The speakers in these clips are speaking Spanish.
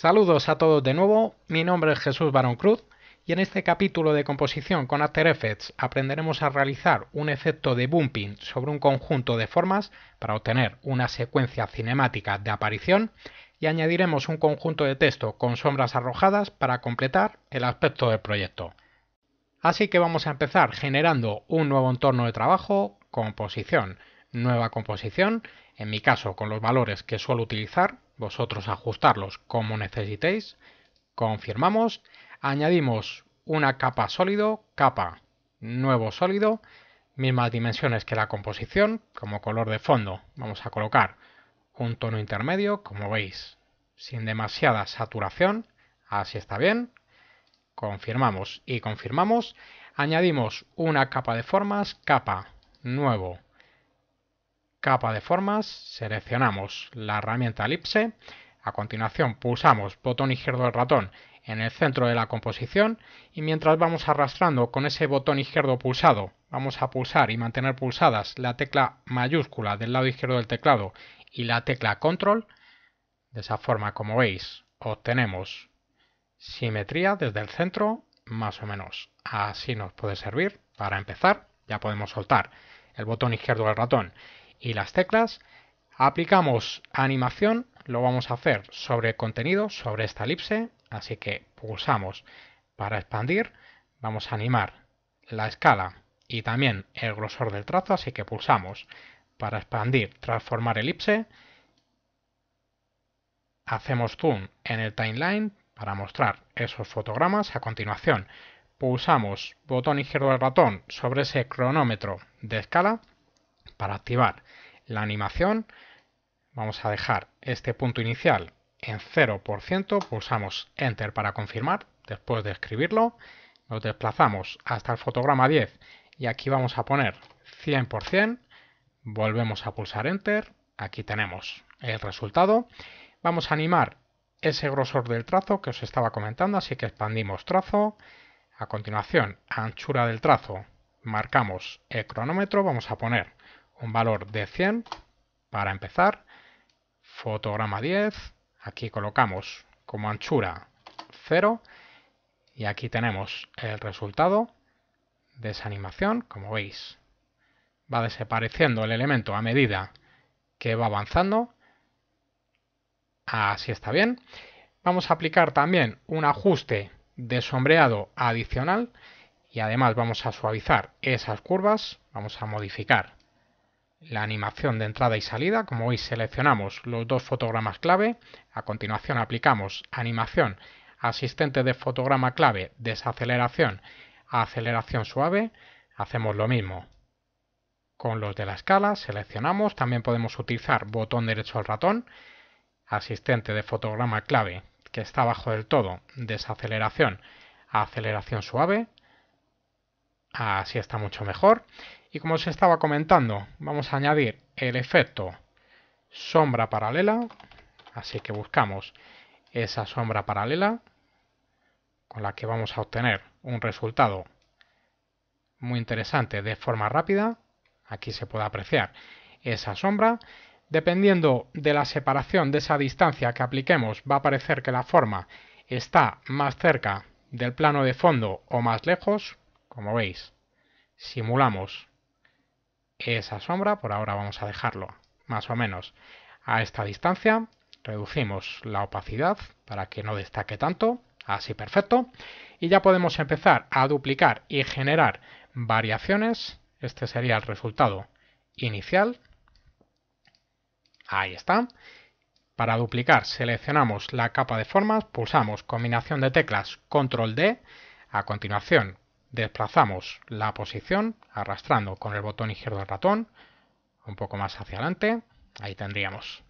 Saludos a todos de nuevo, mi nombre es Jesús Barón Cruz y en este capítulo de composición con After Effects aprenderemos a realizar un efecto de bumping sobre un conjunto de formas para obtener una secuencia cinemática de aparición y añadiremos un conjunto de texto con sombras arrojadas para completar el aspecto del proyecto. Así que vamos a empezar generando un nuevo entorno de trabajo, composición, nueva composición en mi caso con los valores que suelo utilizar, vosotros ajustarlos como necesitéis, confirmamos, añadimos una capa sólido, capa nuevo sólido, mismas dimensiones que la composición, como color de fondo vamos a colocar un tono intermedio, como veis, sin demasiada saturación, así está bien, confirmamos y confirmamos, añadimos una capa de formas, capa nuevo capa de formas, seleccionamos la herramienta elipse, a continuación pulsamos botón izquierdo del ratón en el centro de la composición y mientras vamos arrastrando con ese botón izquierdo pulsado, vamos a pulsar y mantener pulsadas la tecla mayúscula del lado izquierdo del teclado y la tecla control. De esa forma, como veis, obtenemos simetría desde el centro, más o menos. Así nos puede servir para empezar. Ya podemos soltar el botón izquierdo del ratón y las teclas, aplicamos animación, lo vamos a hacer sobre el contenido, sobre esta elipse, así que pulsamos para expandir, vamos a animar la escala y también el grosor del trazo, así que pulsamos para expandir, transformar elipse, hacemos zoom en el timeline para mostrar esos fotogramas, a continuación pulsamos botón izquierdo del ratón sobre ese cronómetro de escala para activar la animación. Vamos a dejar este punto inicial en 0%, pulsamos Enter para confirmar, después de escribirlo, nos desplazamos hasta el fotograma 10 y aquí vamos a poner 100%, volvemos a pulsar Enter, aquí tenemos el resultado. Vamos a animar ese grosor del trazo que os estaba comentando, así que expandimos trazo. A continuación, anchura del trazo, marcamos el cronómetro, vamos a poner un valor de 100 para empezar, fotograma 10, aquí colocamos como anchura 0 y aquí tenemos el resultado de esa animación, como veis va desapareciendo el elemento a medida que va avanzando, así está bien. Vamos a aplicar también un ajuste de sombreado adicional y además vamos a suavizar esas curvas, vamos a modificar la animación de entrada y salida. Como veis, seleccionamos los dos fotogramas clave. A continuación aplicamos animación asistente de fotograma clave, desaceleración, aceleración suave. Hacemos lo mismo con los de la escala, seleccionamos. También podemos utilizar botón derecho al ratón, asistente de fotograma clave que está abajo del todo, desaceleración, aceleración suave. Así está mucho mejor. Y como os estaba comentando, vamos a añadir el efecto sombra paralela. Así que buscamos esa sombra paralela con la que vamos a obtener un resultado muy interesante de forma rápida. Aquí se puede apreciar esa sombra. Dependiendo de la separación de esa distancia que apliquemos, va a parecer que la forma está más cerca del plano de fondo o más lejos. Como veis, simulamos esa sombra, por ahora vamos a dejarlo más o menos a esta distancia, reducimos la opacidad para que no destaque tanto, así perfecto, y ya podemos empezar a duplicar y generar variaciones, este sería el resultado inicial, ahí está, para duplicar seleccionamos la capa de formas, pulsamos combinación de teclas control D, a continuación desplazamos la posición arrastrando con el botón izquierdo del ratón un poco más hacia adelante. Ahí tendríamos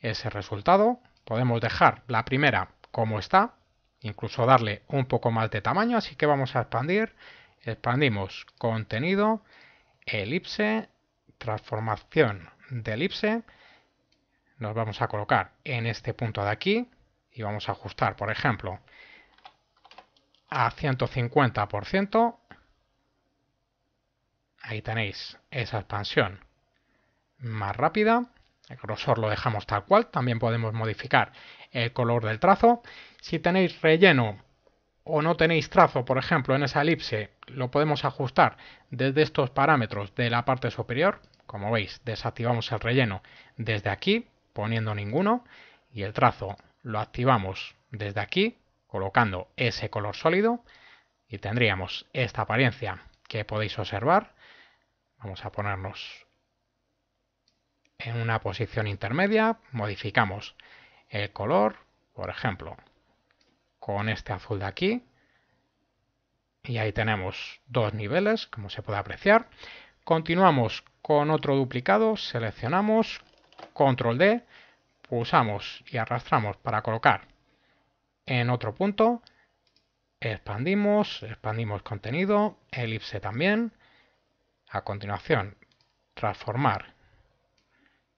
ese resultado. Podemos dejar la primera como está, incluso darle un poco más de tamaño, así que vamos a expandir. Expandimos contenido, elipse, transformación de elipse. Nos vamos a colocar en este punto de aquí y vamos a ajustar, por ejemplo, a 150%. Ahí tenéis esa expansión más rápida. El grosor lo dejamos tal cual. También podemos modificar el color del trazo. Si tenéis relleno o no tenéis trazo, por ejemplo, en esa elipse, lo podemos ajustar desde estos parámetros de la parte superior. Como veis, desactivamos el relleno desde aquí, poniendo ninguno, y el trazo lo activamos desde aquí, colocando ese color sólido y tendríamos esta apariencia que podéis observar. Vamos a ponernos en una posición intermedia, modificamos el color, por ejemplo, con este azul de aquí. Y ahí tenemos dos niveles, como se puede apreciar. Continuamos con otro duplicado, seleccionamos, control D, pulsamos y arrastramos para colocar en otro punto, expandimos, expandimos contenido, elipse también. A continuación, transformar.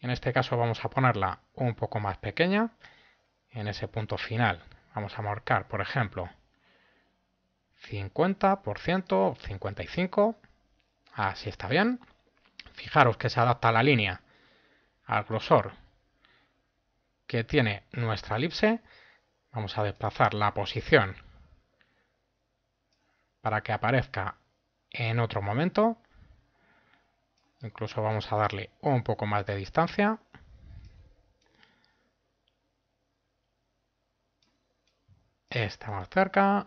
En este caso vamos a ponerla un poco más pequeña. En ese punto final vamos a marcar, por ejemplo, 50%, 55%. Así está bien. Fijaros que se adapta la línea al grosor que tiene nuestra elipse. Vamos a desplazar la posición para que aparezca en otro momento. Incluso vamos a darle un poco más de distancia. Está más cerca.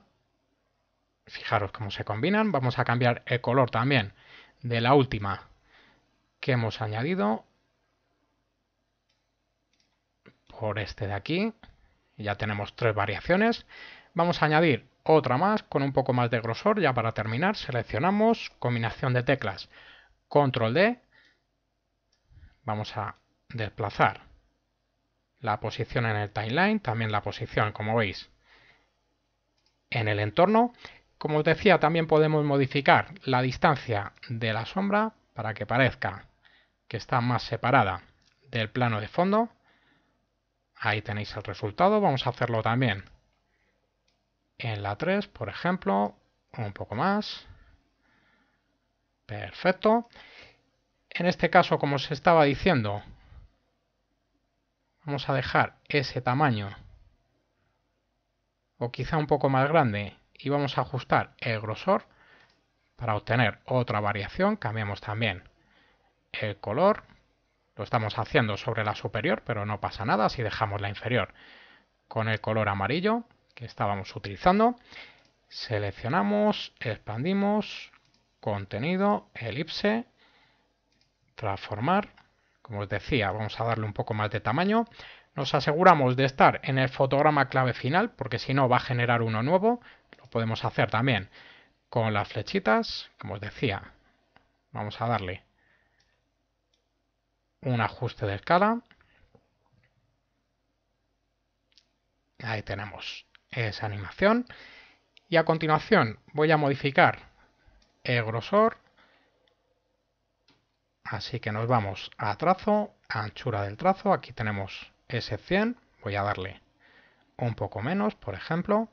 Fijaros cómo se combinan. Vamos a cambiar el color también de la última que hemos añadido por este de aquí. Ya tenemos tres variaciones. Vamos a añadir otra más con un poco más de grosor. Ya para terminar seleccionamos combinación de teclas. Control D. Vamos a desplazar la posición en el timeline, también la posición, como veis, en el entorno. Como os decía, también podemos modificar la distancia de la sombra para que parezca que está más separada del plano de fondo. Ahí tenéis el resultado. Vamos a hacerlo también en la 3, por ejemplo. Un poco más. Perfecto. En este caso, como os estaba diciendo, vamos a dejar ese tamaño o quizá un poco más grande y vamos a ajustar el grosor para obtener otra variación. Cambiamos también el color. Lo estamos haciendo sobre la superior, pero no pasa nada si dejamos la inferior. Con el color amarillo que estábamos utilizando, seleccionamos, expandimos, contenido, elipse, transformar. Como os decía, vamos a darle un poco más de tamaño. Nos aseguramos de estar en el fotograma clave final, porque si no va a generar uno nuevo. Lo podemos hacer también con las flechitas, como os decía. Vamos a darle un ajuste de escala. Ahí tenemos esa animación. Y a continuación voy a modificar el grosor. Así que nos vamos a trazo, anchura del trazo. Aquí tenemos ese 100 Voy a darle un poco menos, por ejemplo.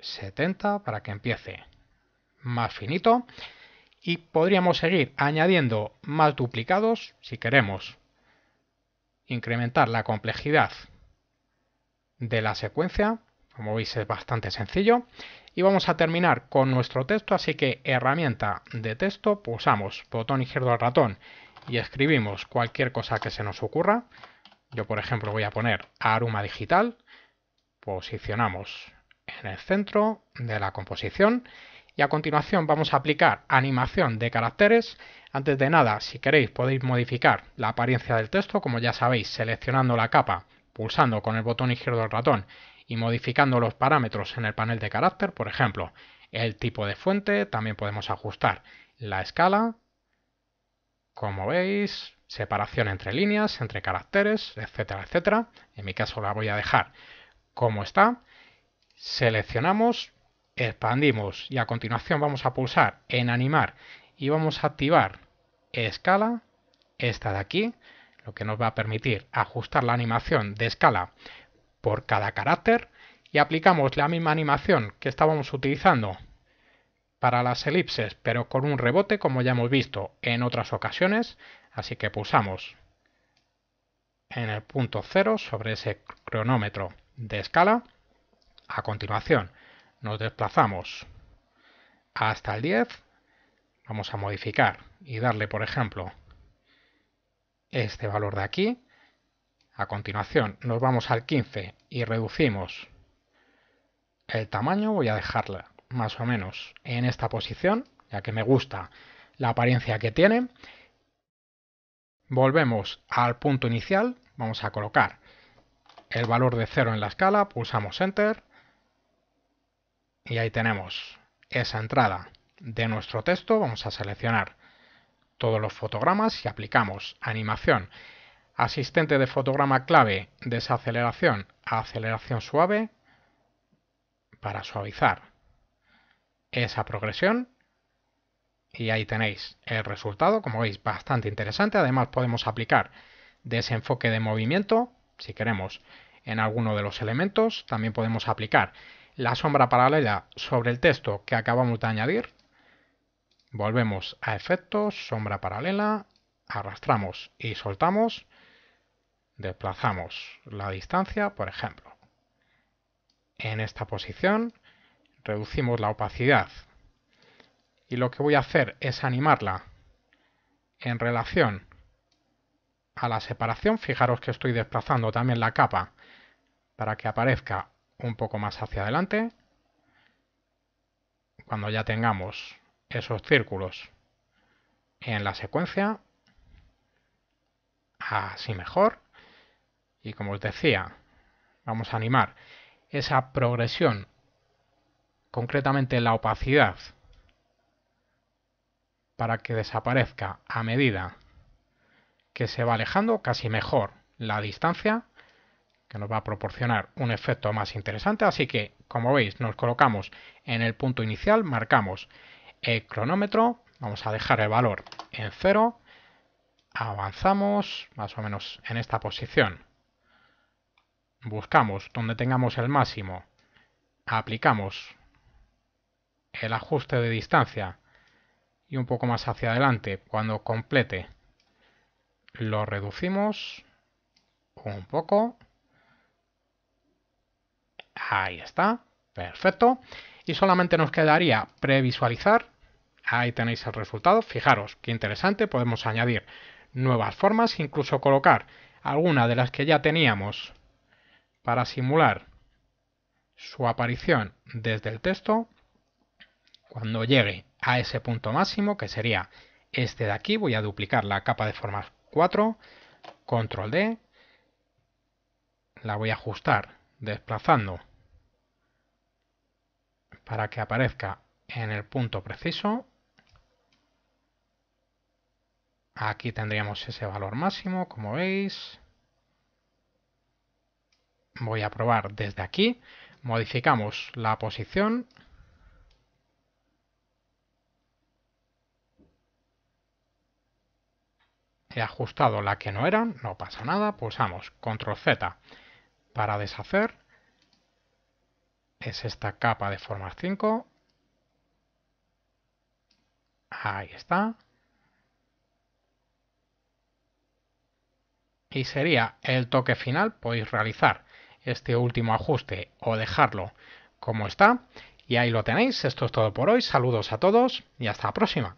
70 para que empiece más finito y podríamos seguir añadiendo más duplicados si queremos incrementar la complejidad de la secuencia, como veis es bastante sencillo, y vamos a terminar con nuestro texto, así que herramienta de texto, pulsamos botón izquierdo al ratón y escribimos cualquier cosa que se nos ocurra, yo por ejemplo voy a poner aroma digital, posicionamos en el centro de la composición y a continuación vamos a aplicar animación de caracteres. Antes de nada, si queréis podéis modificar la apariencia del texto, como ya sabéis, seleccionando la capa, pulsando con el botón izquierdo del ratón y modificando los parámetros en el panel de carácter, por ejemplo, el tipo de fuente, también podemos ajustar la escala, como veis, separación entre líneas, entre caracteres, etcétera, etcétera. En mi caso la voy a dejar como está. Seleccionamos, expandimos y a continuación vamos a pulsar en animar y vamos a activar escala, esta de aquí, lo que nos va a permitir ajustar la animación de escala por cada carácter y aplicamos la misma animación que estábamos utilizando para las elipses pero con un rebote como ya hemos visto en otras ocasiones, así que pulsamos en el punto cero sobre ese cronómetro de escala. A continuación nos desplazamos hasta el 10, vamos a modificar y darle, por ejemplo, este valor de aquí. A continuación nos vamos al 15 y reducimos el tamaño. Voy a dejarla más o menos en esta posición, ya que me gusta la apariencia que tiene. Volvemos al punto inicial, vamos a colocar el valor de 0 en la escala, pulsamos Enter, y ahí tenemos esa entrada de nuestro texto. Vamos a seleccionar todos los fotogramas y aplicamos animación asistente de fotograma clave desaceleración a aceleración suave para suavizar esa progresión y ahí tenéis el resultado, como veis bastante interesante, además podemos aplicar desenfoque de movimiento si queremos en alguno de los elementos, también podemos aplicar la sombra paralela sobre el texto que acabamos de añadir. Volvemos a efectos, sombra paralela, arrastramos y soltamos. Desplazamos la distancia, por ejemplo. En esta posición reducimos la opacidad. Y lo que voy a hacer es animarla en relación a la separación. Fijaros que estoy desplazando también la capa para que aparezca un poco más hacia adelante. Cuando ya tengamos esos círculos en la secuencia, así mejor. Y como os decía, vamos a animar esa progresión, concretamente la opacidad, para que desaparezca a medida que se va alejando, casi mejor la distancia que nos va a proporcionar un efecto más interesante. Así que, como veis, nos colocamos en el punto inicial, marcamos el cronómetro, vamos a dejar el valor en cero, avanzamos más o menos en esta posición, buscamos donde tengamos el máximo, aplicamos el ajuste de distancia y un poco más hacia adelante, cuando complete, lo reducimos un poco Ahí está. Perfecto. Y solamente nos quedaría previsualizar. Ahí tenéis el resultado. Fijaros, qué interesante. Podemos añadir nuevas formas, incluso colocar alguna de las que ya teníamos para simular su aparición desde el texto. Cuando llegue a ese punto máximo, que sería este de aquí, voy a duplicar la capa de formas 4, control D, la voy a ajustar desplazando para que aparezca en el punto preciso. Aquí tendríamos ese valor máximo, como veis. Voy a probar desde aquí. Modificamos la posición. He ajustado la que no era, no pasa nada. Pulsamos Control Z para deshacer es esta capa de forma 5. Ahí está. Y sería el toque final, podéis realizar este último ajuste o dejarlo como está. Y ahí lo tenéis, esto es todo por hoy, saludos a todos y hasta la próxima.